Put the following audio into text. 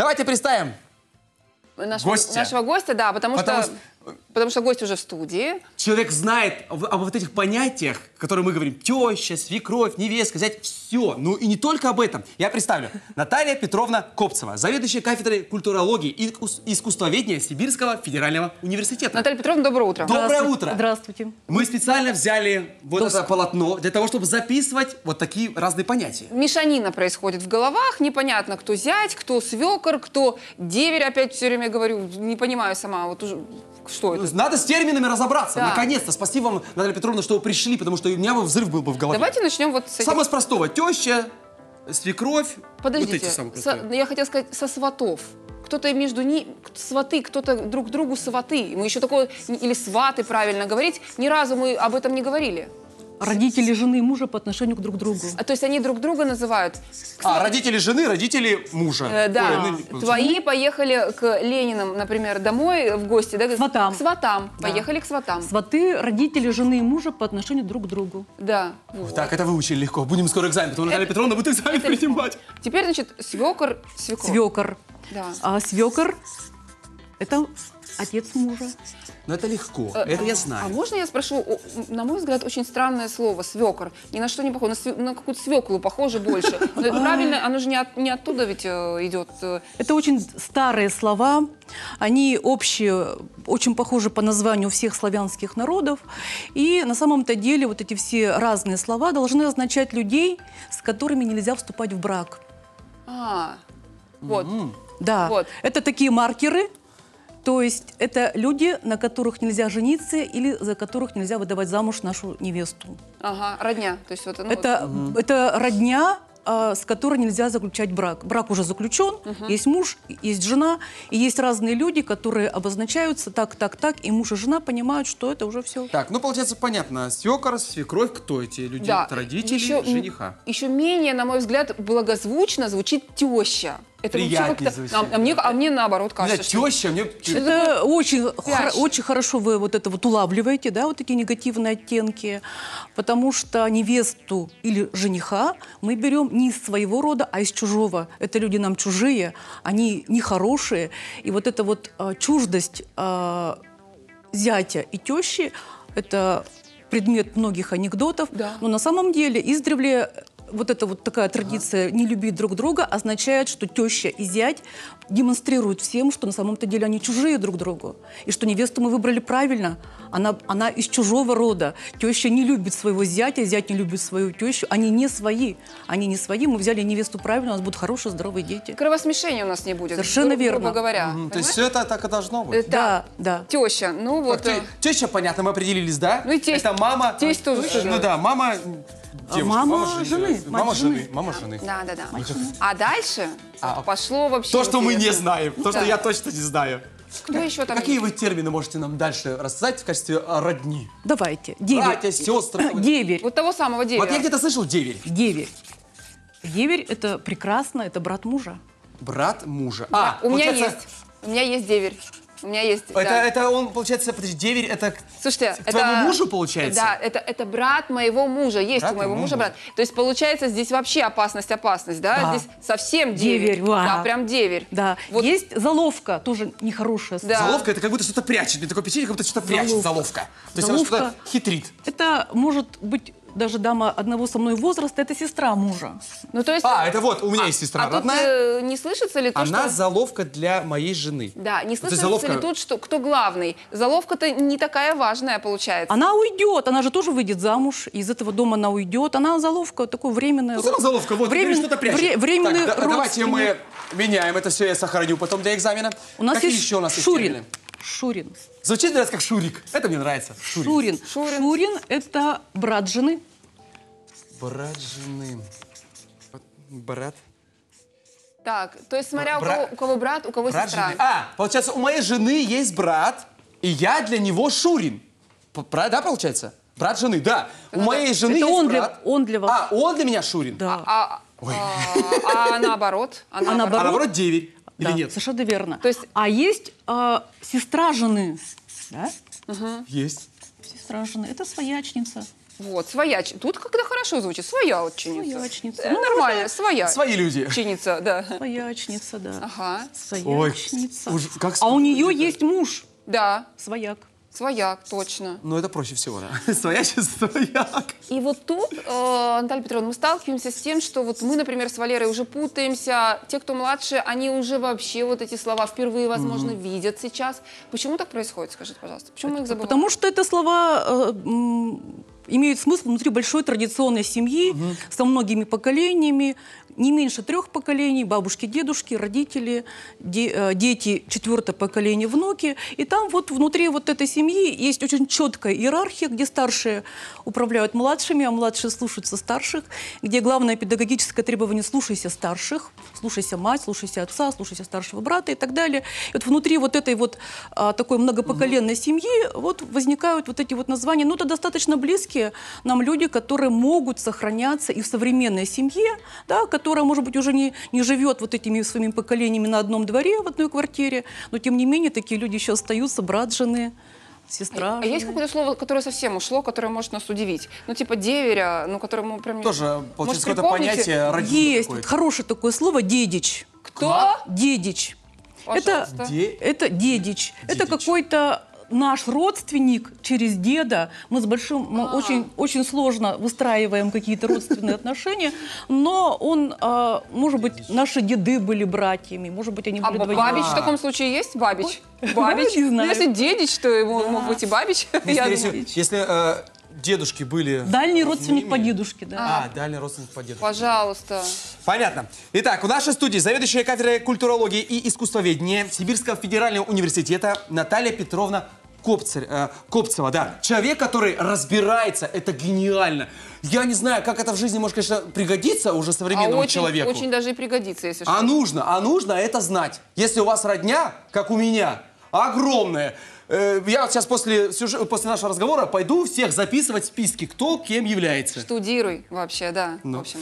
Давайте представим Нашего, Гостя. нашего гостя, да, потому, потому что... Потому что гость уже в студии. Человек знает об, об вот этих понятиях, которые мы говорим. Теща, свекровь, невестка, взять все. Ну и не только об этом. Я представлю. Наталья Петровна Копцева, заведующая кафедрой культурологии и искусствоведения Сибирского федерального университета. Наталья Петровна, доброе утро. Доброе утро. Здравствуйте. Мы специально взяли вот Доску. это полотно для того, чтобы записывать вот такие разные понятия. Мешанина происходит в головах. Непонятно, кто зять, кто свекор, кто деверь. Опять все время говорю, не понимаю сама. Вот уже что ну, это? Надо с терминами разобраться. Да. Наконец-то. Спасибо вам, Наталья Петровна, что вы пришли, потому что у меня бы взрыв был бы в голове. Давайте начнем вот с этих... Самое с простого. Теща, свекровь. Подождите. Вот со, я хотела сказать со сватов кто-то между ними, сваты, кто-то друг другу сваты. Мы еще такое, или сваты, правильно говорить, ни разу мы об этом не говорили. Родители жены и мужа по отношению к друг другу. А, то есть они друг друга называют... А, родители жены, родители мужа. Э, да. Ой, ну, Твои поехали к Ленинам, например, домой в гости, да? К сватам. К сватам. Да. Поехали к сватам. Сваты, родители жены и мужа по отношению друг к другу. Да. Вот. Так, это выучили легко. Будем скоро экзамен, потому Наталья Петровна будет экзамен принимать. Теперь, значит, свекор, свекор. Свекор. Да. А свекор это отец мужа. Но это легко, э, это я знаю. А можно я спрошу, на мой взгляд, очень странное слово свекор. Ни на что не похоже, на, све на какую-то свеклу похоже больше. Но это правильно, оно же не, от, не оттуда ведь э, идет. Э. Это очень старые слова, они общие, очень похожи по названию всех славянских народов. И на самом-то деле вот эти все разные слова должны означать людей, с которыми нельзя вступать в брак. А, вот. Да, вот. это такие маркеры, то есть это люди, на которых нельзя жениться или за которых нельзя выдавать замуж нашу невесту. Ага, родня. То есть вот, ну, это, вот. это родня, а, с которой нельзя заключать брак. Брак уже заключен, угу. есть муж, есть жена, и есть разные люди, которые обозначаются так, так, так, и муж и жена понимают, что это уже все. Так, ну получается понятно, свекор, свекровь, кто эти люди? Да. Это родители, еще, жениха. Еще менее, на мой взгляд, благозвучно звучит теща это приятнее звучит. А, а, мне, а мне наоборот кажется, Нет, что... теща, мне... Это очень, хор, очень хорошо вы вот это вот улавливаете, да, вот такие негативные оттенки, потому что невесту или жениха мы берем не из своего рода, а из чужого. Это люди нам чужие, они нехорошие, и вот эта вот а, чуждость а, зятя и тещи, это предмет многих анекдотов, да. но на самом деле издревле вот эта вот такая традиция ага. не любить друг друга означает, что теща и зять демонстрируют всем, что на самом-то деле они чужие друг другу. И что невесту мы выбрали правильно. Она, она из чужого рода. Теща не любит своего зятя, зять не любит свою тещу. Они не свои. Они не свои. Мы взяли невесту правильно, у нас будут хорошие, здоровые дети. Кровосмешения у нас не будет. Совершенно верно. Грубо говоря. Mm-hmm. То есть все это так и должно быть? Да, да. да. Теща, ну вот. Так, э... Теща, понятно, мы определились, да? Ну и тесть. Это мама. Тесть тоже. Ну да, мама Девушка, мама, мама жены. жены. Мама жены. Мама жены. Да, да, да. А дальше а, пошло вообще... То, что мы не знаем. То, что я точно не знаю. Кто еще там Какие есть? вы термины можете нам дальше рассказать в качестве а, родни? Давайте. Деверь. Братья, сестры. Деверь. Вот того самого деверя. Вот я где-то слышал деверь. Деверь. Деверь – это прекрасно, это брат мужа. Брат мужа. Да, а, у меня есть. У меня есть деверь. У меня есть. Это, да. это он, получается, подожди, деверь это Слушайте, к это, твоему мужу, получается? Да, это, это брат моего мужа. Есть брат у моего мужа брат. То есть, получается, здесь вообще опасность, опасность, да? да. Здесь совсем деверь. деверь Да, прям деверь. Да. Вот. Есть заловка, тоже нехорошая. Да. Заловка это как будто что-то прячет. Мне такое впечатление, как будто что-то прячет заловка. То есть заловка. она что-то хитрит. Это может быть даже дама одного со мной возраста, это сестра мужа. Ну, то есть... А, это вот, у меня а, есть сестра а родная. Тут, э, не слышится ли то, Она что... заловка для моей жены. Да, не слышится заловка... ли тут, что, кто главный? Заловка-то не такая важная получается. Она уйдет, она же тоже выйдет замуж, из этого дома она уйдет. Она заловка, такой временная... Ну, заловка, вот, Времен... что-то прячет. Вре... Временный так, Давайте мы меняем это все, я сохраню потом для экзамена. У нас Какие есть еще у нас Шурин. Есть Шурин. Звучит, нас как Шурик. Это мне нравится. Шурин. Шурин. Шурин. Шурин – это брат жены. Брат жены. Брат. Так, то есть смотря Бра... у, кого, у кого брат, у кого брат сестра. Жены. А, получается, у моей жены есть брат, и я для него Шурин. брат да, получается? Брат жены, да. Это, у моей жены это есть он брат. Для, он для вас. А, он для меня Шурин. Да. А, а, а, а, а наоборот? А наоборот, а наоборот деверь. Да, Или нет? Совершенно верно. То есть... А есть э, сестра жены, да? Угу. Есть. Сестра жены. Это своячница. Вот, своя. Тут когда хорошо звучит. Своя вот чиница. Своячница. Э, ну, нормально, уже... своя. Свои люди. Чиница, да. Своя Своячница, да. Ага. Своячница. Ой, уж, как... А у нее есть муж. Да. Свояк. Свояк, точно. Ну это проще всего, да. Своячец, свояк. И вот тут, э, Наталья Петровна, мы сталкиваемся с тем, что вот мы, например, с Валерой уже путаемся. А те, кто младше, они уже вообще вот эти слова впервые, возможно, угу. видят сейчас. Почему так происходит, скажите, пожалуйста? Почему это, мы их забываем? Потому что это слова... Э, имеют смысл внутри большой традиционной семьи угу. со многими поколениями, не меньше трех поколений, бабушки, дедушки, родители, э, дети, четвертое поколение, внуки. И там вот внутри вот этой семьи есть очень четкая иерархия, где старшие управляют младшими, а младшие слушаются старших, где главное педагогическое требование «слушайся старших», «слушайся мать», «слушайся отца», «слушайся старшего брата» и так далее. И вот внутри вот этой вот а, такой многопоколенной семьи вот возникают вот эти вот названия. Ну, это достаточно близкие нам люди, которые могут сохраняться и в современной семье, да, которые которая, может быть, уже не, не живет вот этими своими поколениями на одном дворе, в одной квартире, но тем не менее такие люди еще остаются, брат, жены сестра. А жена. есть какое-то слово, которое совсем ушло, которое может нас удивить? Ну, типа деверя, ну, которому прям... Тоже, получается, какое-то понятие родитель Есть, вот хорошее такое слово «дедич». Кто? Дедич. Пожалуйста. Это, Де... это дедич. дедич. Это какой-то наш родственник через деда. Мы с большим, мы а. очень, очень сложно выстраиваем какие-то родственные отношения, но он, а, может быть, наши деды были братьями, может быть, они а были А бабич в таком случае есть? Бабич? Бабич? Если дедич, то ему мог быть и бабич. Если э, дедушки были... Дальний родственник по дедушке, да. А, дальний родственник по дедушке. Пожалуйста. Понятно. Итак, в нашей студии заведующая кафедрой культурологии и искусствоведения Сибирского федерального университета Наталья Петровна Копцарь, э, Копцева, да. Человек, который разбирается, это гениально. Я не знаю, как это в жизни может, конечно, пригодиться уже современному а очень, человеку. очень даже и пригодится, если а что. А нужно, а нужно это знать. Если у вас родня, как у меня, огромная, э, я сейчас после, после нашего разговора пойду всех записывать в списке, кто кем является. Штудируй вообще, да, ну. в общем.